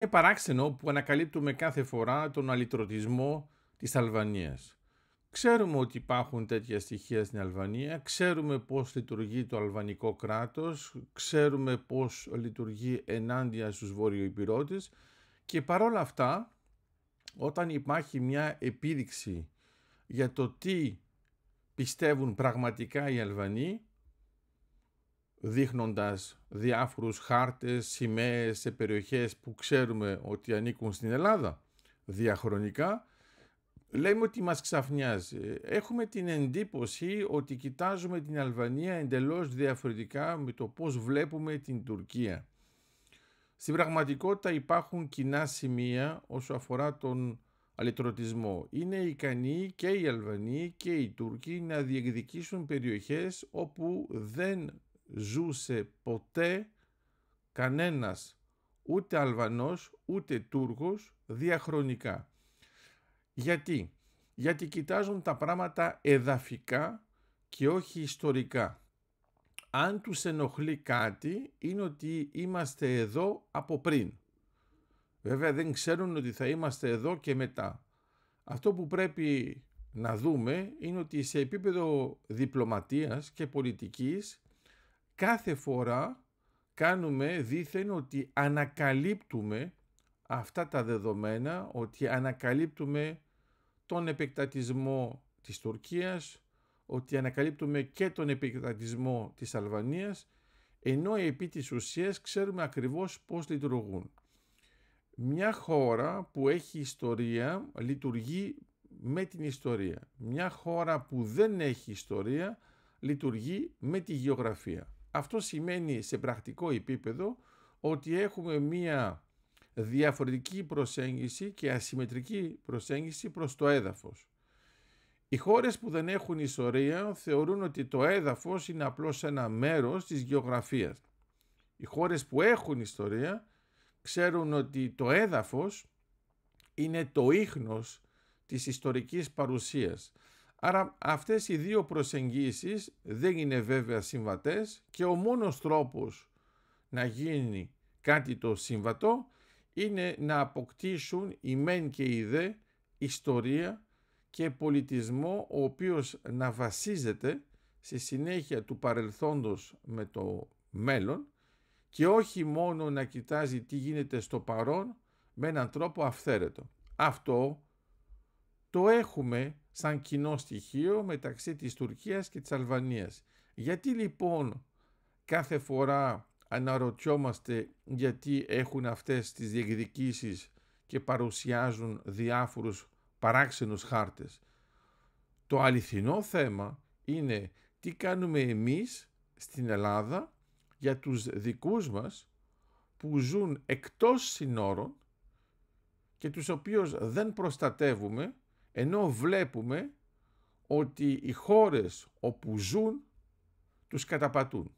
Είναι παράξενο που ανακαλύπτουμε κάθε φορά τον αλυτρωτισμό της Αλβανίας. Ξέρουμε ότι υπάρχουν τέτοια στοιχεία στην Αλβανία, ξέρουμε πώς λειτουργεί το αλβανικό κράτος, ξέρουμε πώς λειτουργεί ενάντια στους βόρειο-υπηρώτες και παρόλα αυτά όταν υπάρχει μια επίδειξη για το τι πιστεύουν πραγματικά οι Αλβανοί δείχνοντας διάφορους χάρτες, σημαίες σε περιοχές που ξέρουμε ότι ανήκουν στην Ελλάδα διαχρονικά, λέμε ότι μας ξαφνιάζει. Έχουμε την εντύπωση ότι κοιτάζουμε την Αλβανία εντελώς διαφορετικά με το πώς βλέπουμε την Τουρκία. Στην πραγματικότητα υπάρχουν κοινά σημεία όσο αφορά τον αλυτρωτισμό. Είναι ικανοί και οι Αλβανοί και οι Τούρκοι να διεκδικήσουν περιοχές όπου δεν ζούσε ποτέ κανένας ούτε Αλβανός ούτε Τούρκος διαχρονικά. Γιατί? Γιατί κοιτάζουν τα πράγματα εδαφικά και όχι ιστορικά. Αν τους ενοχλεί κάτι είναι ότι είμαστε εδώ από πριν. Βέβαια δεν ξέρουν ότι θα είμαστε εδώ και μετά. Αυτό που πρέπει να δούμε είναι ότι σε επίπεδο διπλωματίας και πολιτικής κάθε φορά κάνουμε δήθεν ότι ανακαλύπτουμε αυτά τα δεδομένα, ότι ανακαλύπτουμε τον επεκτατισμό της Τουρκίας, ότι ανακαλύπτουμε και τον επεκτατισμό της Αλβανίας, ενώ επί της ουσίας ξέρουμε ακριβώς πώς λειτουργούν. Μια χώρα που έχει ιστορία λειτουργεί με την ιστορία. Μια χώρα που δεν έχει ιστορία λειτουργεί με τη γεωγραφία. Αυτό σημαίνει σε πρακτικό επίπεδο ότι έχουμε μία διαφορετική προσέγγιση και ασυμμετρική προσέγγιση προς το έδαφος. Οι χώρες που δεν έχουν ιστορία θεωρούν ότι το έδαφος είναι απλώς ένα μέρος της γεωγραφίας. Οι χώρες που έχουν ιστορία ξέρουν ότι το έδαφος είναι το ίχνος της ιστορικής παρουσίας. Άρα αυτές οι δύο προσεγγίσεις δεν είναι βέβαια συμβατές και ο μόνος τρόπος να γίνει κάτι το συμβατό είναι να αποκτήσουν η μεν και η δε ιστορία και πολιτισμό ο οποίος να βασίζεται στη συνέχεια του παρελθόντος με το μέλλον και όχι μόνο να κοιτάζει τι γίνεται στο παρόν με έναν τρόπο αυθαίρετο. Αυτό το έχουμε σαν κοινό στοιχείο μεταξύ της Τουρκίας και της Αλβανίας. Γιατί λοιπόν κάθε φορά αναρωτιόμαστε γιατί έχουν αυτές τις διεκδικήσεις και παρουσιάζουν διάφορους παράξενους χάρτες. Το αληθινό θέμα είναι τι κάνουμε εμείς στην Ελλάδα για τους δικούς μας που ζουν εκτός συνόρων και τους οποίους δεν προστατεύουμε ενώ βλέπουμε ότι οι χώρες όπου ζουν τους καταπατούν.